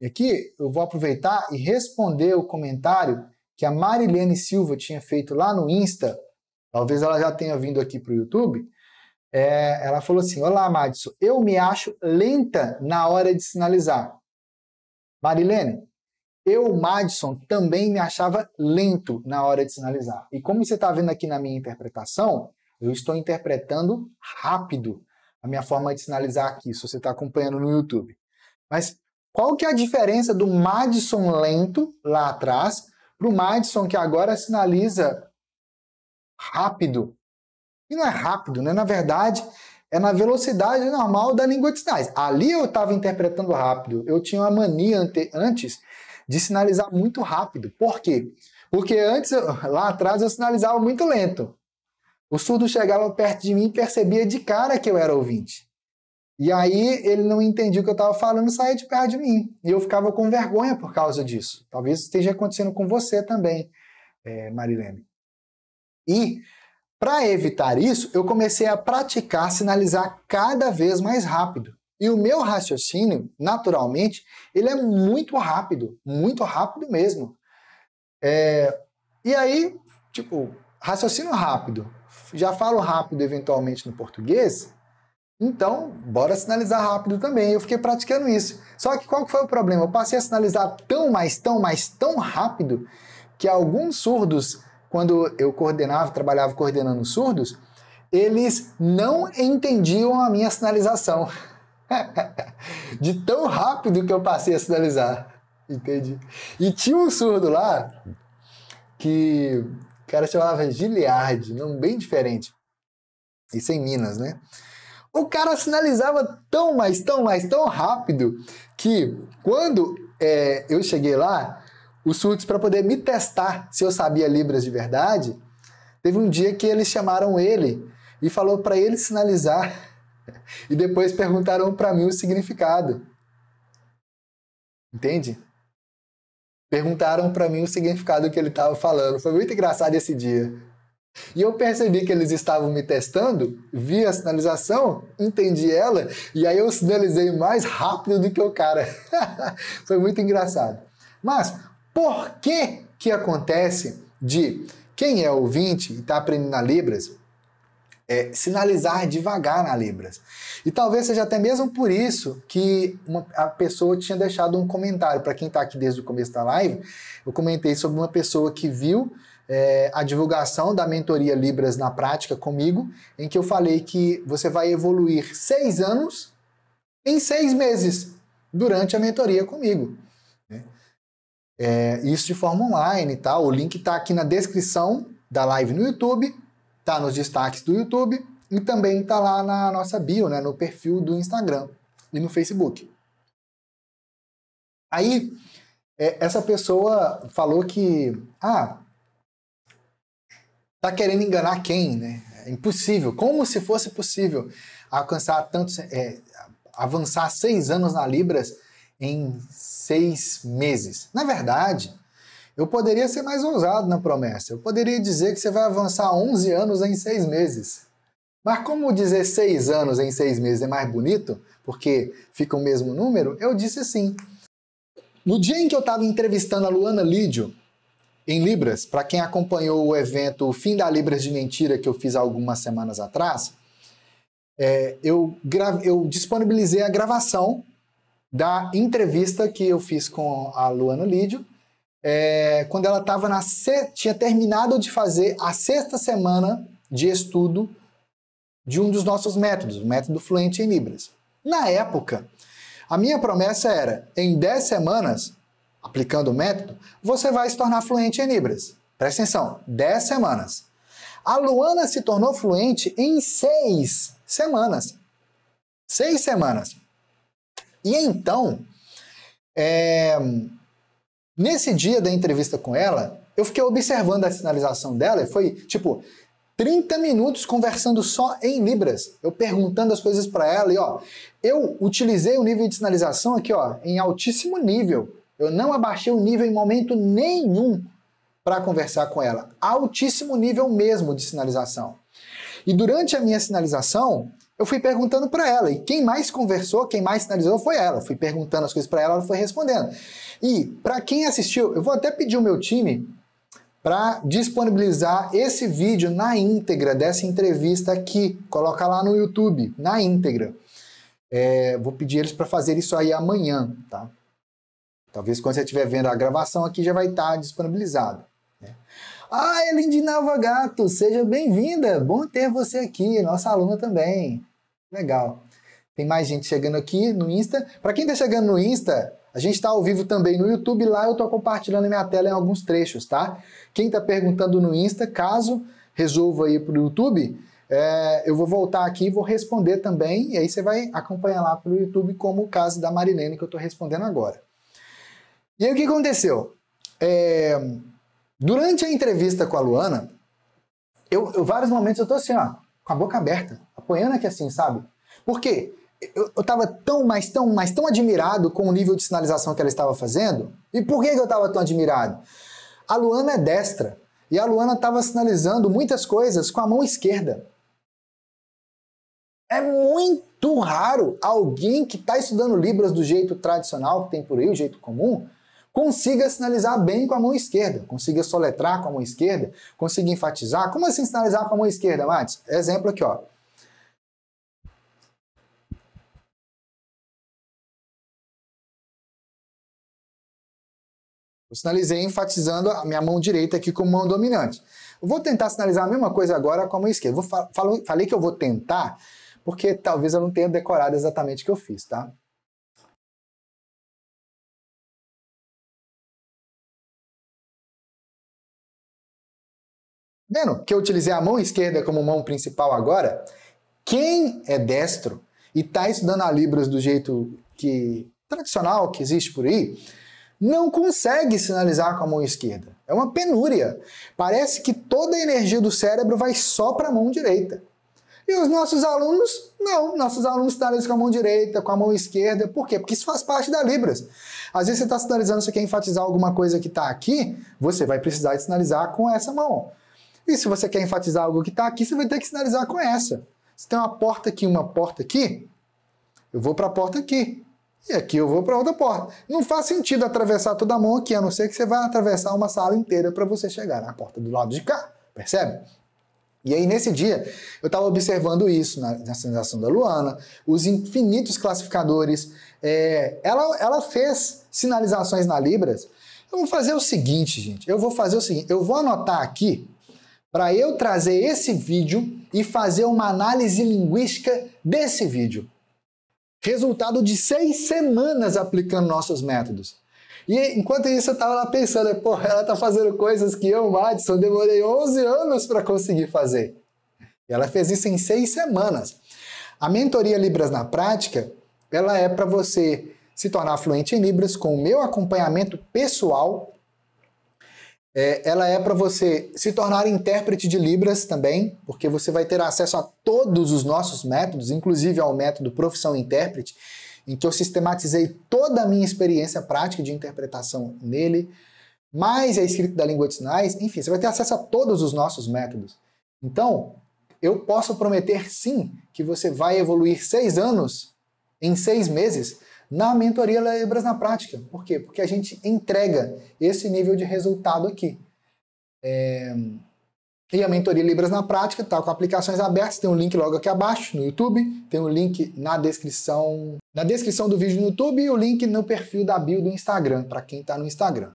E aqui eu vou aproveitar e responder o comentário que a Marilene Silva tinha feito lá no Insta, talvez ela já tenha vindo aqui para o YouTube. É, ela falou assim: Olá, Madison, eu me acho lenta na hora de sinalizar. Marilene, eu, Madison, também me achava lento na hora de sinalizar. E como você está vendo aqui na minha interpretação, eu estou interpretando rápido a minha forma de sinalizar aqui, se você está acompanhando no YouTube. Mas qual que é a diferença do Madison lento lá atrás para o Madison que agora sinaliza rápido? E não é rápido, né? Na verdade, é na velocidade normal da língua de sinais. Ali eu estava interpretando rápido. Eu tinha uma mania ante, antes de sinalizar muito rápido. Por quê? Porque antes, lá atrás, eu sinalizava muito lento. O surdo chegava perto de mim e percebia de cara que eu era ouvinte. E aí ele não entendia o que eu estava falando, e saía de perto de mim. E eu ficava com vergonha por causa disso. Talvez esteja acontecendo com você também, é, Marilene. E para evitar isso, eu comecei a praticar sinalizar cada vez mais rápido. E o meu raciocínio, naturalmente, ele é muito rápido, muito rápido mesmo. É, e aí, tipo, raciocínio rápido. Já falo rápido eventualmente no português, então, bora sinalizar rápido também. Eu fiquei praticando isso. Só que qual que foi o problema? Eu passei a sinalizar tão, mais tão, mais tão rápido que alguns surdos, quando eu coordenava, trabalhava coordenando surdos, eles não entendiam a minha sinalização. De tão rápido que eu passei a sinalizar. Entendi. E tinha um surdo lá que o cara chamava Giliard, nome bem diferente. Isso em Minas, né? O cara sinalizava tão, mais, tão, mais, tão rápido que quando é, eu cheguei lá, os surtos, para poder me testar se eu sabia Libras de verdade, teve um dia que eles chamaram ele e falou para ele sinalizar e depois perguntaram para mim o significado. Entende? Perguntaram para mim o significado que ele estava falando. Foi muito engraçado esse dia. E eu percebi que eles estavam me testando, vi a sinalização, entendi ela, e aí eu sinalizei mais rápido do que o cara. Foi muito engraçado. Mas por que que acontece de quem é ouvinte e está aprendendo a Libras é, sinalizar devagar na Libras. E talvez seja até mesmo por isso que uma, a pessoa tinha deixado um comentário. Para quem está aqui desde o começo da live, eu comentei sobre uma pessoa que viu é, a divulgação da mentoria Libras na prática comigo, em que eu falei que você vai evoluir seis anos em seis meses durante a mentoria comigo. Né? É, isso de forma online e tá? tal. O link está aqui na descrição da live no YouTube Está nos destaques do YouTube e também está lá na nossa bio, né, no perfil do Instagram e no Facebook. Aí, é, essa pessoa falou que, ah, tá querendo enganar quem, né? É impossível, como se fosse possível alcançar tanto, é, avançar seis anos na Libras em seis meses. Na verdade, eu poderia ser mais ousado na promessa. Eu poderia dizer que você vai avançar 11 anos em 6 meses. Mas como 16 anos em 6 meses é mais bonito, porque fica o mesmo número, eu disse sim. No dia em que eu estava entrevistando a Luana Lídio em Libras, para quem acompanhou o evento o Fim da Libras de Mentira que eu fiz algumas semanas atrás, é, eu, eu disponibilizei a gravação da entrevista que eu fiz com a Luana Lídio é, quando ela estava na tinha terminado de fazer a sexta semana de estudo de um dos nossos métodos, o método fluente em libras. Na época, a minha promessa era, em 10 semanas, aplicando o método, você vai se tornar fluente em libras. Presta atenção, 10 semanas. A Luana se tornou fluente em 6 semanas. 6 semanas. E então, é, Nesse dia da entrevista com ela, eu fiquei observando a sinalização dela e foi tipo 30 minutos conversando só em libras, eu perguntando as coisas para ela e ó, eu utilizei o nível de sinalização aqui ó em altíssimo nível. Eu não abaixei o nível em momento nenhum para conversar com ela. Altíssimo nível mesmo de sinalização. E durante a minha sinalização, eu fui perguntando para ela. E quem mais conversou, quem mais sinalizou foi ela. Eu fui perguntando as coisas para ela, ela foi respondendo. E para quem assistiu, eu vou até pedir o meu time para disponibilizar esse vídeo na íntegra dessa entrevista aqui. Coloca lá no YouTube, na íntegra. É, vou pedir eles para fazer isso aí amanhã, tá? Talvez quando você estiver vendo a gravação aqui já vai estar tá disponibilizado. Né? Ah, Elindinava Gato, seja bem-vinda! Bom ter você aqui, nossa aluna também. Legal. Tem mais gente chegando aqui no Insta. Para quem está chegando no Insta, a gente está ao vivo também no YouTube. Lá eu estou compartilhando minha tela em alguns trechos, tá? Quem está perguntando no Insta, caso resolva ir para o YouTube, é, eu vou voltar aqui e vou responder também. E aí você vai acompanhar lá pro YouTube, como o caso da Marilene que eu estou respondendo agora. E aí o que aconteceu? É, durante a entrevista com a Luana, eu, eu vários momentos eu estou assim, ó, com a boca aberta acompanhando que é assim, sabe? Por quê? Eu, eu tava tão, mas tão, mas tão admirado com o nível de sinalização que ela estava fazendo. E por que, que eu tava tão admirado? A Luana é destra. E a Luana estava sinalizando muitas coisas com a mão esquerda. É muito raro alguém que está estudando Libras do jeito tradicional que tem por aí, o jeito comum, consiga sinalizar bem com a mão esquerda, consiga soletrar com a mão esquerda, consiga enfatizar. Como assim sinalizar com a mão esquerda, Matos? Exemplo aqui, ó. Eu sinalizei enfatizando a minha mão direita aqui como mão dominante. Eu vou tentar sinalizar a mesma coisa agora com a mão esquerda. Vou falo, falei que eu vou tentar, porque talvez eu não tenha decorado exatamente o que eu fiz, tá? Vendo que eu utilizei a mão esquerda como mão principal agora? Quem é destro e está estudando a Libras do jeito que tradicional que existe por aí, não consegue sinalizar com a mão esquerda. É uma penúria. Parece que toda a energia do cérebro vai só para a mão direita. E os nossos alunos, não. Nossos alunos sinalizam com a mão direita, com a mão esquerda. Por quê? Porque isso faz parte da Libras. Às vezes você está sinalizando, você quer enfatizar alguma coisa que está aqui, você vai precisar de sinalizar com essa mão. E se você quer enfatizar algo que está aqui, você vai ter que sinalizar com essa. Se tem uma porta aqui uma porta aqui, eu vou para a porta aqui. E aqui eu vou para outra porta. Não faz sentido atravessar toda a mão aqui, a não ser que você vá atravessar uma sala inteira para você chegar na porta do lado de cá. Percebe? E aí, nesse dia, eu estava observando isso na, na sinalização da Luana, os infinitos classificadores. É, ela, ela fez sinalizações na Libras. Eu vou fazer o seguinte, gente. Eu vou fazer o seguinte. Eu vou anotar aqui para eu trazer esse vídeo e fazer uma análise linguística desse vídeo. Resultado de seis semanas aplicando nossos métodos. E enquanto isso eu estava lá pensando, pô, ela tá fazendo coisas que eu, Madison, demorei 11 anos para conseguir fazer. E ela fez isso em seis semanas. A mentoria Libras na Prática, ela é para você se tornar fluente em Libras com o meu acompanhamento pessoal é, ela é para você se tornar intérprete de Libras também, porque você vai ter acesso a todos os nossos métodos, inclusive ao método Profissão Intérprete, em que eu sistematizei toda a minha experiência prática de interpretação nele, mais a escrita da língua de sinais, enfim, você vai ter acesso a todos os nossos métodos. Então, eu posso prometer sim que você vai evoluir seis anos em seis meses na mentoria Lebras na Prática. Por quê? Porque a gente entrega esse nível de resultado aqui. É... E a mentoria Libras na Prática está com aplicações abertas, tem um link logo aqui abaixo no YouTube, tem um link na descrição, na descrição do vídeo no YouTube e o um link no perfil da bio do Instagram, para quem está no Instagram.